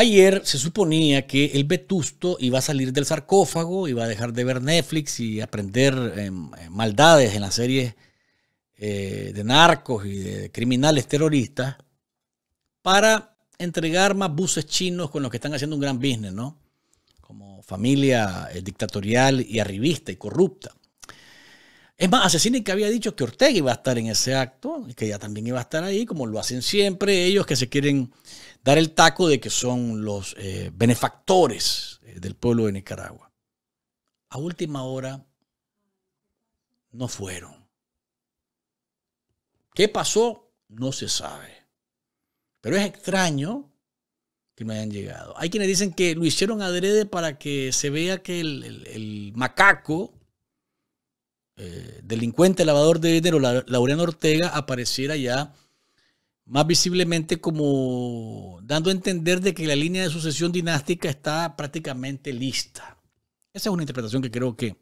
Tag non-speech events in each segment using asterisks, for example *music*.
Ayer se suponía que el vetusto iba a salir del sarcófago, iba a dejar de ver Netflix y aprender em, eh, maldades en las series eh, de narcos y de criminales terroristas para entregar más buses chinos con los que están haciendo un gran business, ¿no? Como familia eh, dictatorial y arribista y corrupta. Es más, que había dicho que Ortega iba a estar en ese acto, que ella también iba a estar ahí, como lo hacen siempre ellos que se quieren dar el taco de que son los eh, benefactores eh, del pueblo de Nicaragua. A última hora no fueron. ¿Qué pasó? No se sabe. Pero es extraño que no hayan llegado. Hay quienes dicen que lo hicieron adrede para que se vea que el macaco eh, delincuente lavador de dinero, Laureano Ortega, apareciera ya más visiblemente como dando a entender de que la línea de sucesión dinástica está prácticamente lista. Esa es una interpretación que creo que,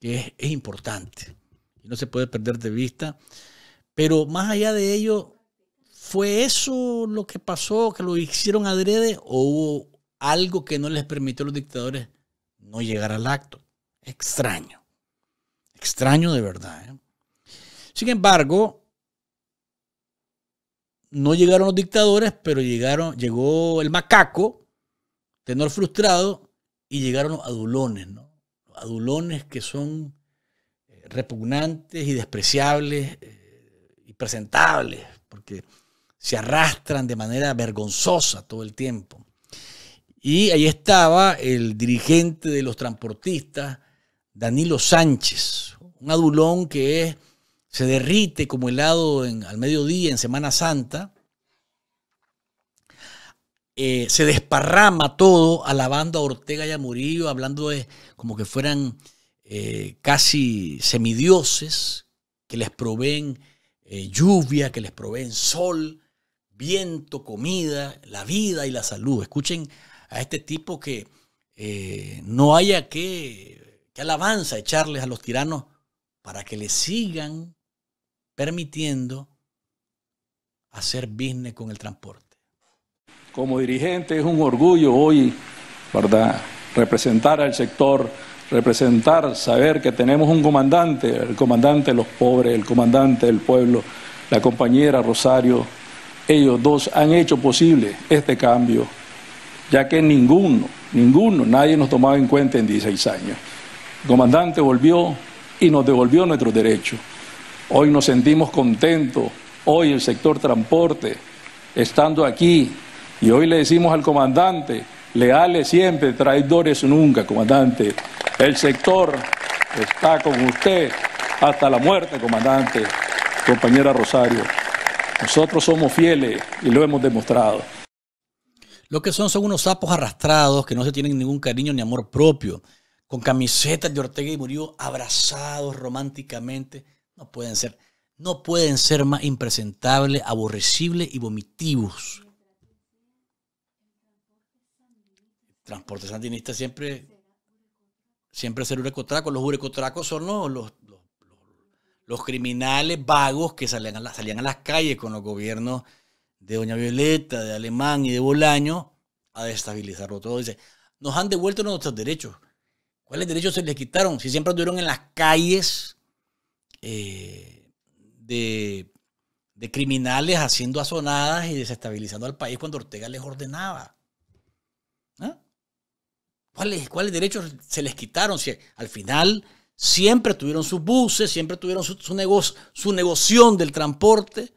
es, importante y no se puede perder de vista. Pero más allá de ello, ¿fue eso lo que pasó, que lo hicieron adrede o hubo algo que no les permitió a los dictadores no llegar al acto? Extraño. Extraño de verdad. ¿eh? Sin embargo, no llegaron los dictadores, pero llegaron, llegó el macaco, tenor frustrado, y llegaron los adulones, ¿no? adulones que son eh, repugnantes y despreciables eh, y presentables, porque se arrastran de manera vergonzosa todo el tiempo. Y ahí estaba el dirigente de los transportistas, Danilo Sánchez, un adulón que se derrite como helado al mediodía en Semana Santa. Eh, se desparrama todo alabando a Ortega y a Murillo, hablando de como que fueran eh, casi semidioses, que les proveen eh, lluvia, que les proveen sol, viento, comida, la vida y la salud. Escuchen a este tipo que no haya que qué alabanza echarles a los tiranos para que les sigan permitiendo hacer business con el transporte. Como dirigente es un orgullo hoy, ¿verdad? Representar al sector, representar, saber que tenemos un comandante, el comandante de los pobres, el comandante del pueblo, la compañera Rosario, ellos dos han hecho posible este cambio, ya que ninguno, ninguno, nadie nos tomaba en cuenta en 16 años comandante volvió y nos devolvió nuestros derechos. Hoy nos sentimos contentos, hoy el sector transporte, estando aquí, y hoy le decimos al comandante, leales siempre, traidores nunca, comandante. El sector está con usted hasta la muerte, comandante, compañera Rosario. Nosotros somos fieles y lo hemos demostrado. Lo que son son unos sapos arrastrados que no se tienen ningún cariño ni amor propio con camisetas de Ortega y Murió abrazados románticamente. No pueden ser, no pueden ser más impresentables, aborrecibles y vomitivos. transporte sandinista siempre, siempre ser Los urecotracos son los, los, los, criminales vagos que salían a, salían a las calles con los gobiernos de Doña Violeta, de Alemán y de Bolaño a destabilizarlo todo. Dice, nos han devuelto nuestros derechos ¿Cuáles derechos se les quitaron? Si siempre estuvieron en las calles eh, de, criminales haciendo azonadas y desestabilizando al país cuando Ortega les ordenaba. ¿Ah? ¿Cuáles, derechos se les quitaron? Si al final siempre tuvieron sus buses, siempre tuvieron su, negocio, su del transporte,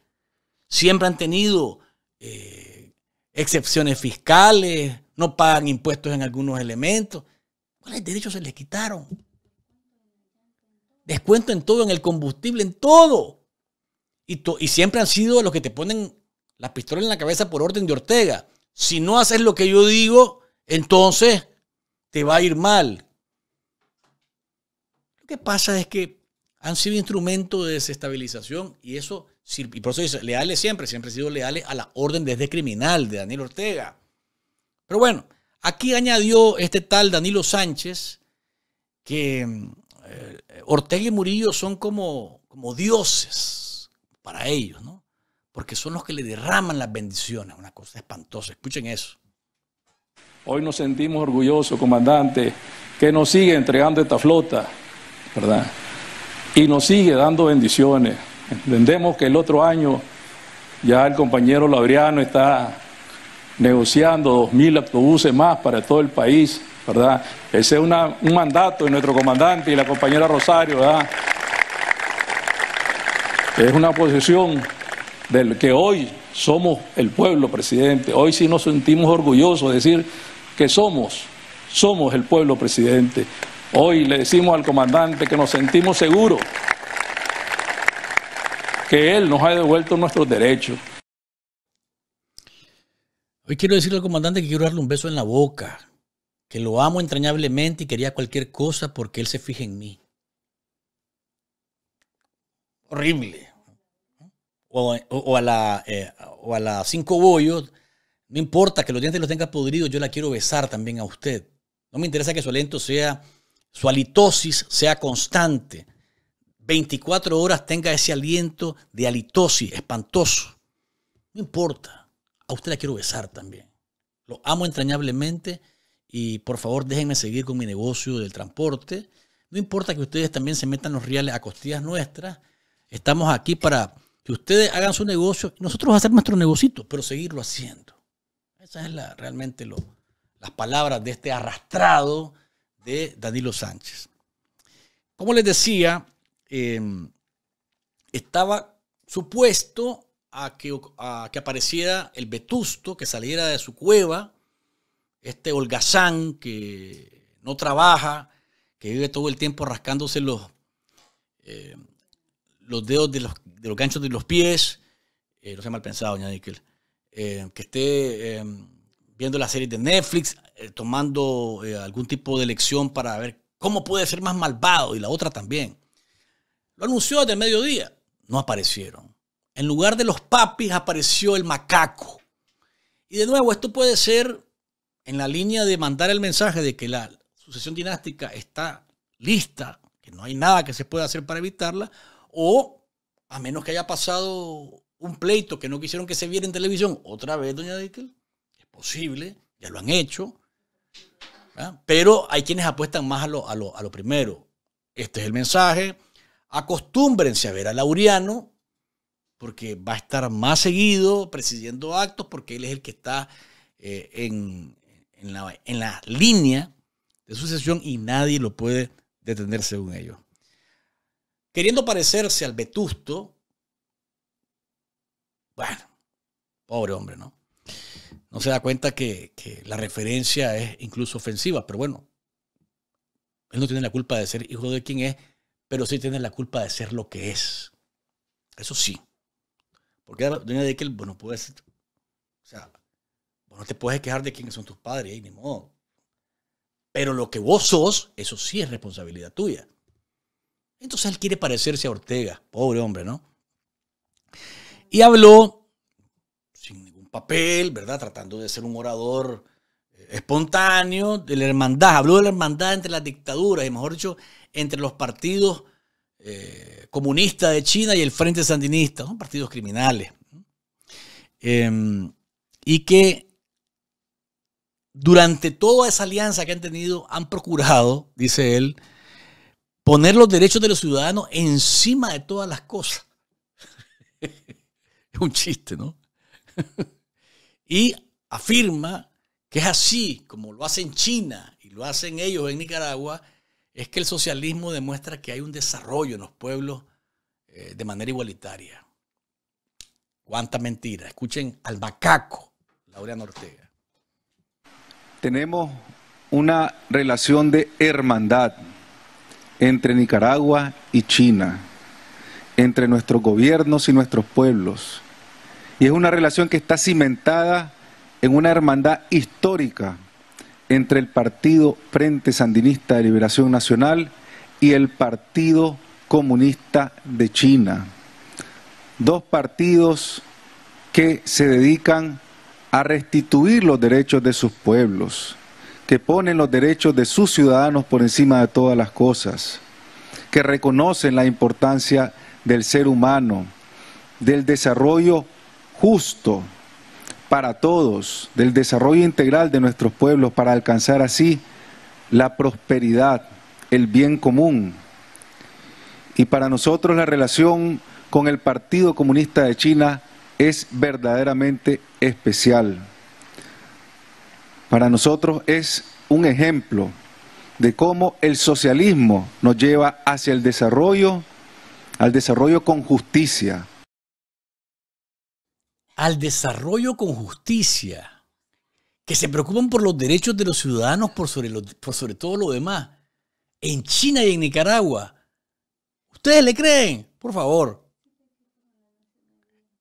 siempre han tenido eh, excepciones fiscales, no pagan impuestos en algunos elementos. ¿Cuáles derechos se les quitaron? Descuento en todo, en el combustible, en todo. Y, y siempre han sido los que te ponen la pistola en la cabeza por orden de Ortega. Si no haces lo que yo digo, entonces te va a ir mal. Lo que pasa es que han sido instrumentos de desestabilización y eso Y por eso dice, leales siempre, siempre han sido leales a la orden desde criminal de Daniel Ortega. Pero bueno, Aquí añadió este tal Danilo Sánchez que eh, Ortega y Murillo son como, como dioses para ellos, ¿no? Porque son los que le derraman las bendiciones, una cosa espantosa. Escuchen eso. Hoy nos sentimos orgullosos, comandante, que nos sigue entregando esta flota, ¿verdad? Y nos sigue dando bendiciones. Entendemos que el otro año ya el compañero Labriano está negociando 2.000 autobuses más para todo el país, ¿verdad? Ese es una, un mandato de nuestro comandante y la compañera Rosario, ¿verdad? Es una posición del que hoy somos el pueblo, presidente. Hoy sí nos sentimos orgullosos de decir que somos, somos el pueblo, presidente. Hoy le decimos al comandante que nos sentimos seguros, que él nos ha devuelto nuestros derechos, Hoy quiero decirle al comandante que quiero darle un beso en la boca, que lo amo entrañablemente y quería cualquier cosa porque él se fije en mí. Horrible. Eh, o, a la, cinco bollos, no importa que los dientes los tenga podridos, yo la quiero besar también a usted. No me interesa que su aliento sea, su halitosis sea constante. 24 horas tenga ese aliento de halitosis espantoso. No importa a usted la quiero besar también. Lo amo entrañablemente y por favor déjenme seguir con mi negocio del transporte. No importa que ustedes también se metan los reales a costillas nuestras. Estamos aquí para que ustedes hagan su negocio y nosotros hacer nuestro negocito, pero seguirlo haciendo. Esas es realmente lo, las palabras de este arrastrado de Danilo Sánchez. Como les decía, em, estaba supuesto a que, apareciera el vetusto, que saliera de su cueva, este holgazán que no trabaja, que vive todo el tiempo rascándose los, eh, los dedos de los, de los, ganchos de los pies, eh, no sea mal pensado, doña eh, que esté viendo la serie de Netflix, tomando algún tipo de lección para ver cómo puede ser más malvado y la otra también. Lo anunció desde mediodía, no aparecieron. En lugar de los papis apareció el macaco. Y de nuevo, esto puede ser en la línea de mandar el mensaje de que la sucesión dinástica está lista, que no hay nada que se pueda hacer para evitarla, o a menos que haya pasado un pleito que no quisieron que se viera en televisión, otra vez, doña Dickel, es posible, ya lo han hecho, pero hay quienes apuestan más a lo, a, lo, a lo primero. Este es el mensaje, acostúmbrense a ver a Lauriano, porque va a estar más seguido presidiendo actos, porque él es el que está eh, en, la, línea de sucesión y nadie lo puede detener según ellos. Queriendo parecerse al vetusto, bueno, pobre hombre, ¿no? No se da cuenta que, que, la referencia es incluso ofensiva, pero bueno, él no tiene la culpa de ser hijo de quien es, pero sí tiene la culpa de ser lo que es. Eso sí. Porque doña vos no puedes. O sea, vos no te puedes quejar de quiénes son tus padres, y ni modo. Pero lo que vos sos, eso sí es responsabilidad tuya. Entonces él quiere parecerse a Ortega, pobre hombre, ¿no? Y habló sin ningún papel, ¿verdad? Tratando de ser un orador eh, espontáneo de la hermandad. Habló de la hermandad entre las dictaduras y, mejor dicho, entre los partidos eh, comunista de China y el Frente Sandinista, son partidos criminales, em, y que durante toda esa alianza que han tenido han procurado, dice él, poner los derechos de los ciudadanos encima de todas las cosas. *laughs* es un chiste, ¿no? *laughs* y afirma que es así, como lo hacen China y lo hacen ellos en Nicaragua, es que el socialismo demuestra que hay un desarrollo en los pueblos eh, de manera igualitaria. Cuánta mentira. Escuchen al macaco, Laureano Ortega. Tenemos una relación de hermandad entre Nicaragua y China, entre nuestros gobiernos y nuestros pueblos. Y es una relación que está cimentada en una hermandad histórica entre el Partido Frente Sandinista de Liberación Nacional y el Partido Comunista de China. Dos partidos que se dedican a restituir los derechos de sus pueblos, que ponen los derechos de sus ciudadanos por encima de todas las cosas, que reconocen la importancia del ser humano, del desarrollo justo para todos, del desarrollo integral de nuestros pueblos para alcanzar así la prosperidad, el bien común. Y para nosotros la relación con el Partido Comunista de China es verdaderamente especial. Para nosotros es un ejemplo de cómo el socialismo nos lleva hacia el desarrollo, al desarrollo con justicia, al desarrollo con justicia, que se preocupan por los derechos de los ciudadanos por sobre, sobre todo lo demás, en China y en Nicaragua. ¿Ustedes le creen? Por favor.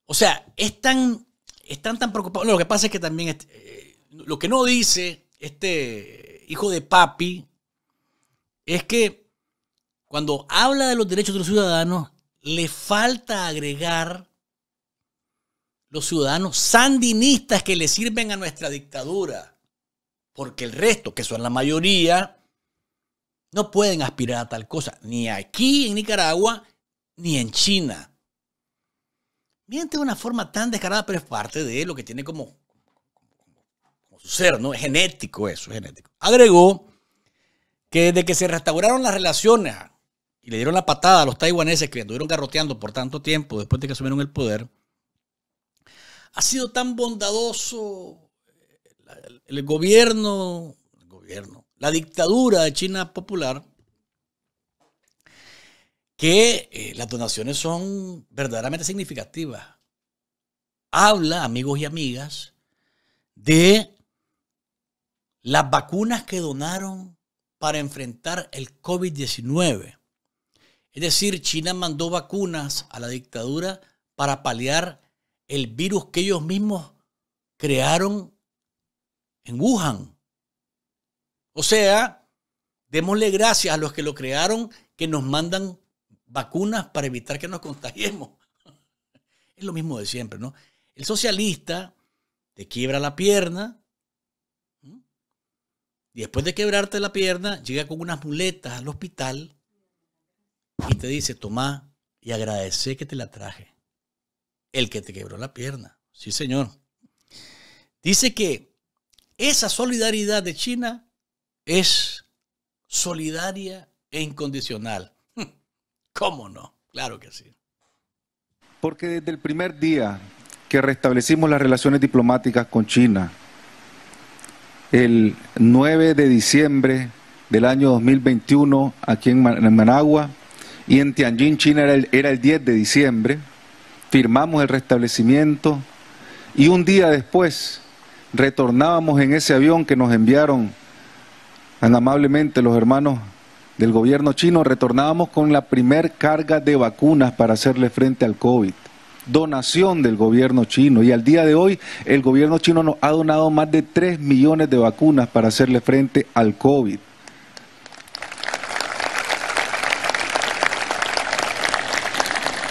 O sea, están, están tan preocupados. lo que pasa es que también este, eh, lo que no dice este hijo de papi es que cuando habla de los derechos de los ciudadanos, le falta agregar los ciudadanos sandinistas que le sirven a nuestra dictadura, porque el resto, que son la mayoría, no pueden aspirar a tal cosa, ni aquí en Nicaragua, ni en China. Miente de una forma tan descarada, pero es parte de lo que tiene como, como su ser, ¿no? Es genético eso, es genético. Agregó que desde que se restauraron las relaciones y le dieron la patada a los taiwaneses que estuvieron garroteando por tanto tiempo después de que asumieron el poder, ha sido tan bondadoso el, gobierno, gobierno, la dictadura de China Popular, que eh, las donaciones son verdaderamente significativas. Habla, amigos y amigas, de las vacunas que donaron para enfrentar el COVID-19. Es decir, China mandó vacunas a la dictadura para paliar el virus que ellos mismos crearon en Wuhan. O sea, démosle gracias a los que lo crearon que nos mandan vacunas para evitar que nos contagiemos. *laughs* Es lo mismo de siempre, ¿no? El socialista te quiebra la pierna y después de quebrarte la pierna llega con unas muletas al hospital y te dice, tomá y agradece que te la traje el que te quebró la pierna. Sí, señor. Dice que esa solidaridad de China es solidaria e incondicional. *laughs* ¿Cómo no? Claro que sí. Porque desde el primer día que restablecimos las relaciones diplomáticas con China, el 9 de diciembre del año 2021 aquí en Managua y en Tianjin, China, era el, 10 de diciembre, firmamos el restablecimiento y un día después retornábamos en ese avión que nos enviaron tan amablemente los hermanos del gobierno chino, retornábamos con la primer carga de vacunas para hacerle frente al COVID. Donación del gobierno chino. Y al día de hoy el gobierno chino nos ha donado más de 3 millones de vacunas para hacerle frente al COVID.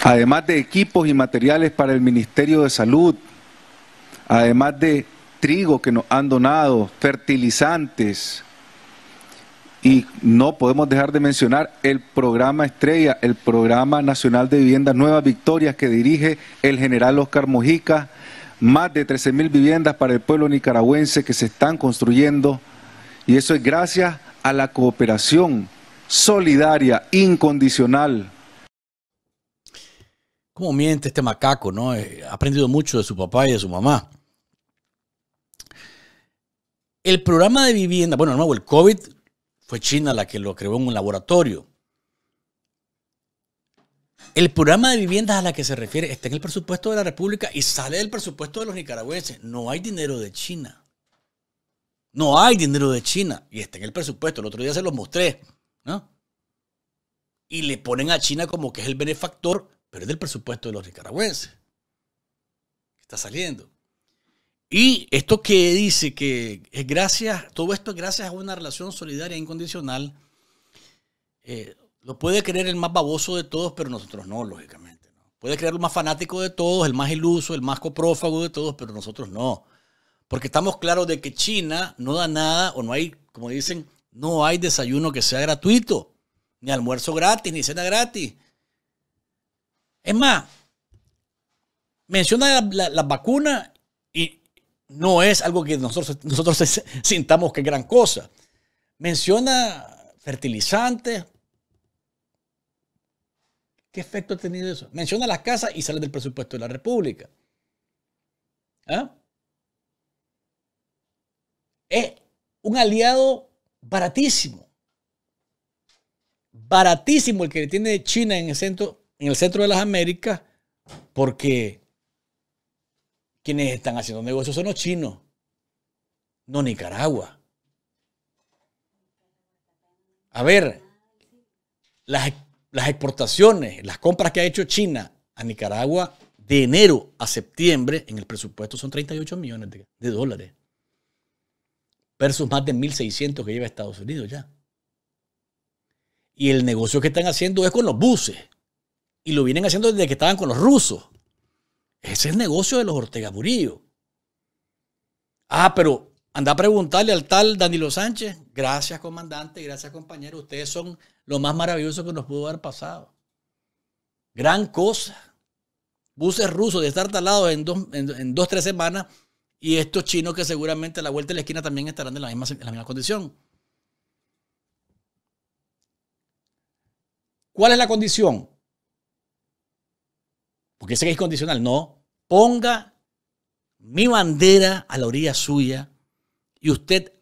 además de equipos y materiales para el Ministerio de Salud, además de trigo que nos han donado, fertilizantes. Y no podemos dejar de mencionar el programa Estrella, el Programa Nacional de Viviendas Nuevas Victorias que dirige el general Oscar Mojica, más de 13 mil viviendas para el pueblo nicaragüense que se están construyendo. Y eso es gracias a la cooperación solidaria, incondicional, cómo miente este macaco, ¿no? Eh, ha aprendido mucho de su papá y de su mamá. El programa de vivienda, bueno, no nuevo, el COVID fue China la que lo creó en un laboratorio. El programa de viviendas a la que se refiere está en el presupuesto de la República y sale del presupuesto de los nicaragüenses. No hay dinero de China. No hay dinero de China. Y está en el presupuesto. El otro día se los mostré. ¿no? Y le ponen a China como que es el benefactor pero es del presupuesto de los nicaragüenses. Está saliendo. Y esto que dice que es gracias, todo esto es gracias a una relación solidaria e incondicional, eh, lo puede creer el más baboso de todos, pero nosotros no, lógicamente. ¿no? Puede creer el más fanático de todos, el más iluso, el más coprófago de todos, pero nosotros no. Porque estamos claros de que China no da nada, o no hay, como dicen, no hay desayuno que sea gratuito, ni almuerzo gratis, ni cena gratis. Es más, menciona las vacunas y no es algo que nosotros, nosotros *laughs* sintamos que es gran cosa. Menciona fertilizantes. ¿Qué efecto ha tenido eso? Menciona las casas y sale del presupuesto de la República. ¿Ah? Es un aliado baratísimo. Baratísimo el que tiene China en el centro en el centro de las Américas porque quienes están haciendo negocios son los chinos, no Nicaragua. A ver, las, exportaciones, las compras que ha hecho China a Nicaragua de enero a septiembre en el presupuesto son 38 millones de dólares versus más de 1.600 que lleva Estados Unidos ya. Y el negocio que están haciendo es con los buses. Y lo vienen haciendo desde que estaban con los rusos. Ese es el negocio de los Ortega Murillo. Ah, pero anda a preguntarle al tal Danilo Sánchez. Gracias, comandante, gracias, compañero. Ustedes son lo más maravilloso que nos pudo haber pasado. Gran cosa. Buses rusos de estar talados en dos, en, dos, tres semanas y estos chinos que seguramente a la vuelta de la esquina también estarán en la misma, en la misma condición. ¿Cuál es la condición? porque sé que es condicional. No, ponga mi bandera a la orilla suya y usted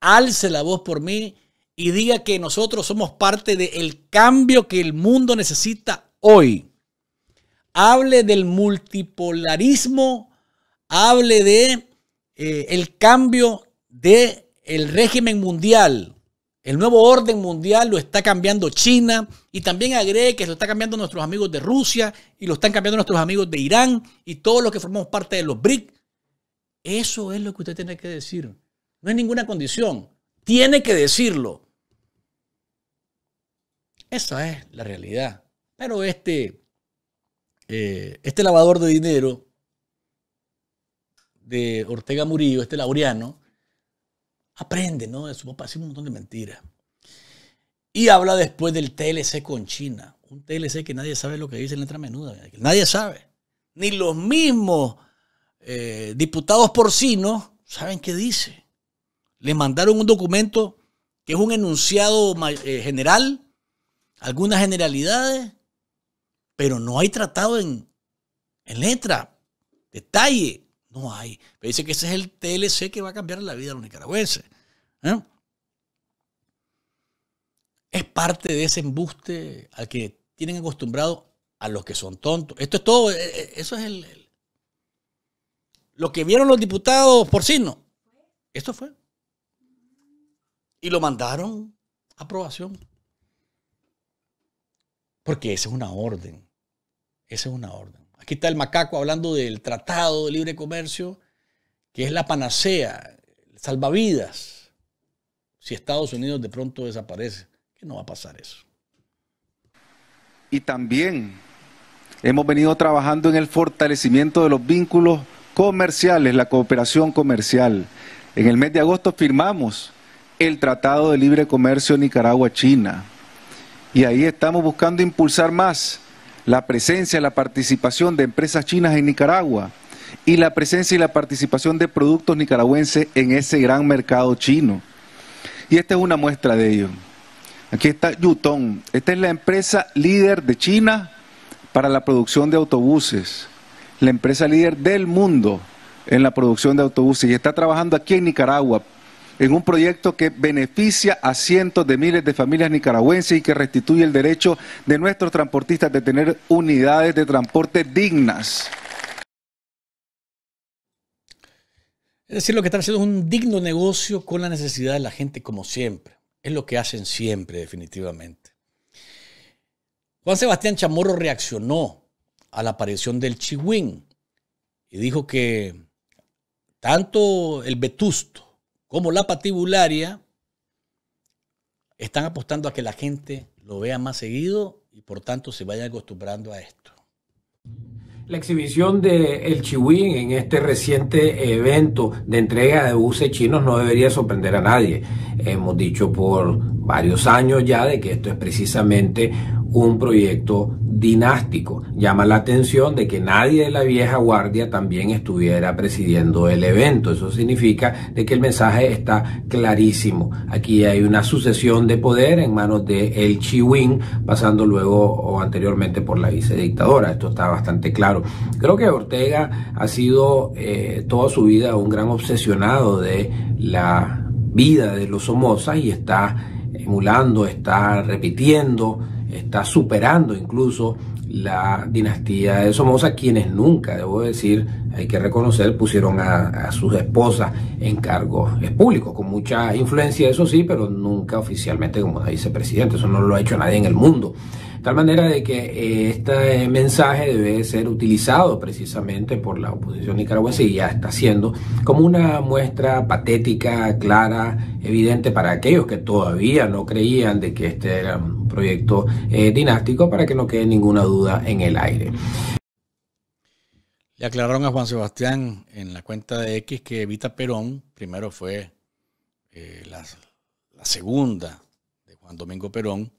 alce la voz por mí y diga que nosotros somos parte del cambio que el mundo necesita hoy. Hable del multipolarismo, hable de eh, el cambio del el régimen mundial, el nuevo orden mundial lo está cambiando China y también agregue que lo está cambiando nuestros amigos de Rusia y lo están cambiando nuestros amigos de Irán y todos los que formamos parte de los BRIC. Eso es lo que usted tiene que decir. No es ninguna condición. Tiene que decirlo. Esa es la realidad. Pero este, eh, este lavador de dinero de Ortega Murillo, este laureano, Aprende, ¿no? De su papá hace un montón de mentiras. Y habla después del TLC con China. Un TLC que nadie sabe lo que dice en letra menuda. Nadie sabe. Ni los mismos eh, diputados porcinos saben qué dice. Le mandaron un documento que es un enunciado eh, general, algunas generalidades, pero no hay tratado en letra, detalle. No hay. Pero dice que ese es el TLC que va a cambiar la vida de los nicaragüenses. ¿eh? Es parte de ese embuste al que tienen acostumbrado a los que son tontos. Esto es todo, eh, eh, eso es el, lo que vieron los diputados por no Esto fue. Y lo mandaron a aprobación. Porque esa es una orden. Esa es una orden. Aquí está el macaco hablando del Tratado de Libre Comercio, que es la panacea, salvavidas, si Estados Unidos de pronto desaparece. ¿Qué no va a pasar eso? Y también hemos venido trabajando en el fortalecimiento de los vínculos comerciales, la cooperación comercial. En el mes de agosto firmamos el Tratado de Libre Comercio Nicaragua-China. Y ahí estamos buscando impulsar más la presencia y la participación de empresas chinas en Nicaragua y la presencia y la participación de productos nicaragüenses en ese gran mercado chino. Y esta es una muestra de ello. Aquí está Yutong. Esta es la empresa líder de China para la producción de autobuses. La empresa líder del mundo en la producción de autobuses. Y está trabajando aquí en Nicaragua en un proyecto que beneficia a cientos de miles de familias nicaragüenses y que restituye el derecho de nuestros transportistas de tener unidades de transporte dignas. Es decir, lo que están haciendo es un digno negocio con la necesidad de la gente como siempre. Es lo que hacen siempre, definitivamente. Juan Sebastián Chamorro reaccionó a la aparición del Chihuín y dijo que tanto el Vetusto como la patibularia, están apostando a que la gente lo vea más seguido y por tanto se vaya acostumbrando a esto. La exhibición de El Chihuín en este reciente evento de entrega de buses chinos no debería sorprender a nadie. Hemos dicho por varios años ya de que esto es precisamente un proyecto dinástico. Llama la atención de que nadie de la vieja guardia también estuviera presidiendo el evento. Eso significa de que el mensaje está clarísimo. Aquí hay una sucesión de poder en manos de el Chiwin, pasando luego o anteriormente por la vicedictadora. Esto está bastante claro. Creo que Ortega ha sido eh, toda su vida un gran obsesionado de la vida de los Somoza y está emulando, está repitiendo está superando incluso la dinastía de Somoza, quienes nunca, debo decir, hay que reconocer, pusieron a, sus esposas en cargos públicos, con mucha influencia, eso sí, pero nunca oficialmente como vicepresidente, eso no lo ha hecho nadie en el mundo tal manera de que eh, este mensaje debe ser utilizado precisamente por la oposición nicaragüense y ya está siendo como una muestra patética, clara, evidente para aquellos que todavía no creían de que este era proyecto eh, dinástico para que no quede ninguna duda en el aire. Le aclararon a Juan Sebastián en la cuenta de X que Evita Perón primero fue eh, la, segunda de Juan Domingo Perón.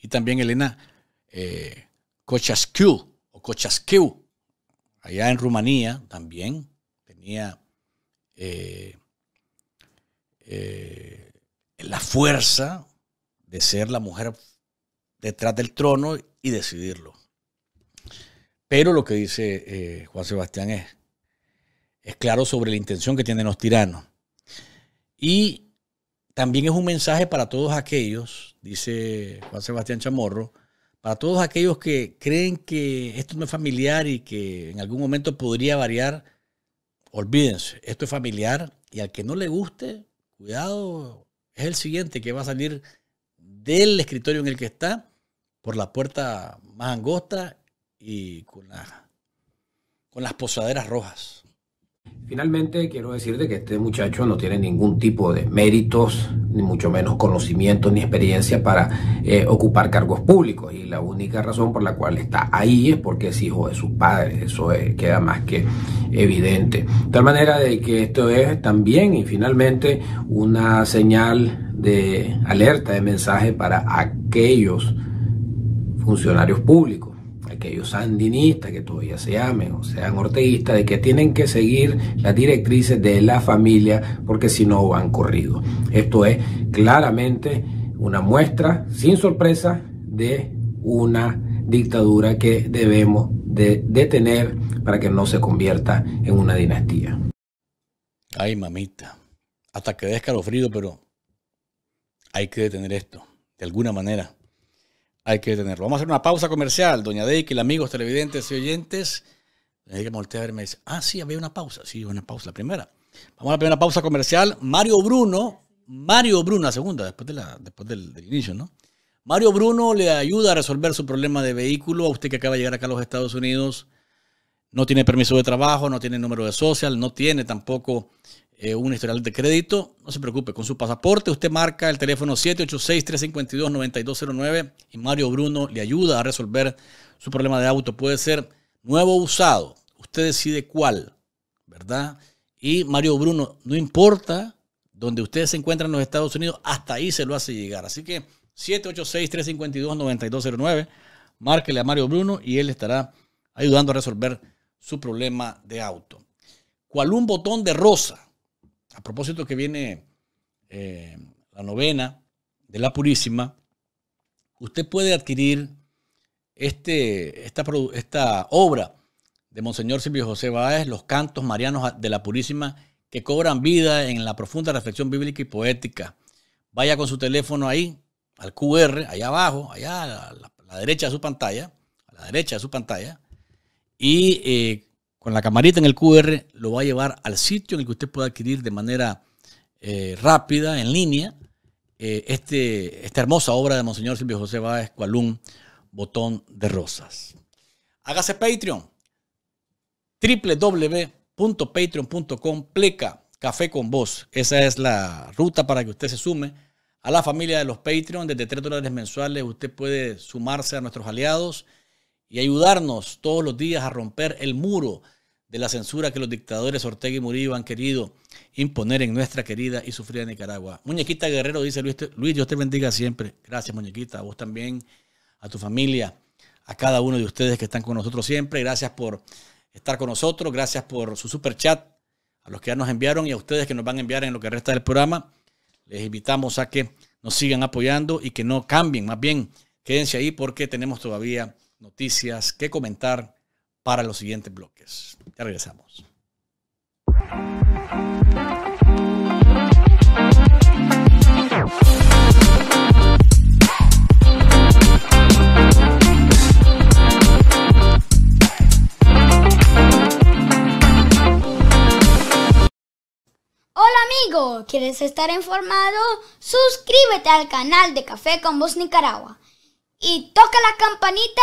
Y también Elena eh, o allá en Rumanía también tenía eh, la fuerza de ser la mujer detrás del trono y decidirlo. Pero lo que dice eh, Juan Sebastián es, es claro sobre la intención que tienen los tiranos. Y también es un mensaje para todos aquellos, dice Juan Sebastián Chamorro, para todos aquellos que creen que esto no es familiar y que en algún momento podría variar, olvídense, esto es familiar y al que no le guste, cuidado, es el siguiente que va a salir del escritorio en el que está por la puerta más angosta y con, la, con las posaderas rojas. Finalmente, quiero decirte que este muchacho no tiene ningún tipo de méritos, ni mucho menos conocimiento ni experiencia para eh, ocupar cargos públicos. Y la única razón por la cual está ahí es porque es hijo de sus padres. Eso eh, queda más que evidente. De tal manera de que esto es también y finalmente una señal de alerta, de mensaje para aquellos funcionarios públicos, aquellos sandinistas que todavía se llamen o sean orteguistas, de que tienen que seguir las directrices de la familia porque si no van corridos. Esto es claramente una muestra, sin sorpresa, de una dictadura que debemos de detener para que no se convierta en una dinastía. Ay, mamita, hasta quedé escalofrío, pero hay que detener esto, de alguna manera. Hay que detenerlo. Vamos a hacer una pausa comercial. Doña los amigos televidentes y oyentes. Hay me dice, ah, sí, había una pausa. Sí, una pausa, la primera. Vamos a la primera pausa comercial. Mario Bruno, Mario Bruno, la segunda, después, de del, del inicio, ¿no? Mario Bruno le ayuda a resolver su problema de vehículo. A usted que acaba de llegar acá a los Estados Unidos, no tiene permiso de trabajo, no tiene número de social, no tiene tampoco eh, un historial de crédito, no se preocupe, con su pasaporte usted marca el teléfono 786-352-9209 y Mario Bruno le ayuda a resolver su problema de auto. Puede ser nuevo o usado, usted decide cuál, ¿verdad? Y Mario Bruno, no importa donde usted se encuentra en los Estados Unidos, hasta ahí se lo hace llegar. Así que 786-352-9209, márquele a Mario Bruno y él estará ayudando a resolver su problema de auto. cual un botón de rosa? a propósito que viene eh, la novena de la Purísima, usted puede adquirir este, esta, obra de Monseñor Silvio José Báez, Los Cantos Marianos de la Purísima, que cobran vida en la profunda reflexión bíblica y poética. Vaya con su teléfono ahí, al QR, allá abajo, allá a la, derecha de su pantalla, a la derecha de su pantalla, y eh, con la camarita en el QR lo va a llevar al sitio en el que usted puede adquirir de manera eh, rápida, en línea, eh, este, esta hermosa obra de Monseñor Silvio José Báez un Botón de Rosas. Hágase Patreon, www.patreon.com, pleca café con vos, Esa es la ruta para que usted se sume a la familia de los Patreon. Desde 3 dólares mensuales usted puede sumarse a nuestros aliados y ayudarnos todos los días a romper el muro de la censura que los dictadores Ortega y Murillo han querido imponer en nuestra querida y sufrida Nicaragua. Muñequita Guerrero dice Luis, Luis, Dios te bendiga siempre. Gracias, muñequita, a vos también, a tu familia, a cada uno de ustedes que están con nosotros siempre. Gracias por estar con nosotros, gracias por su super chat, a los que ya nos enviaron y a ustedes que nos van a enviar en lo que resta del programa. Les invitamos a que nos sigan apoyando y que no cambien, más bien quédense ahí porque tenemos todavía noticias que comentar para los siguientes bloques. Ya regresamos. Hola amigo, ¿quieres estar informado? Suscríbete al canal de Café con Voz Nicaragua y toca la campanita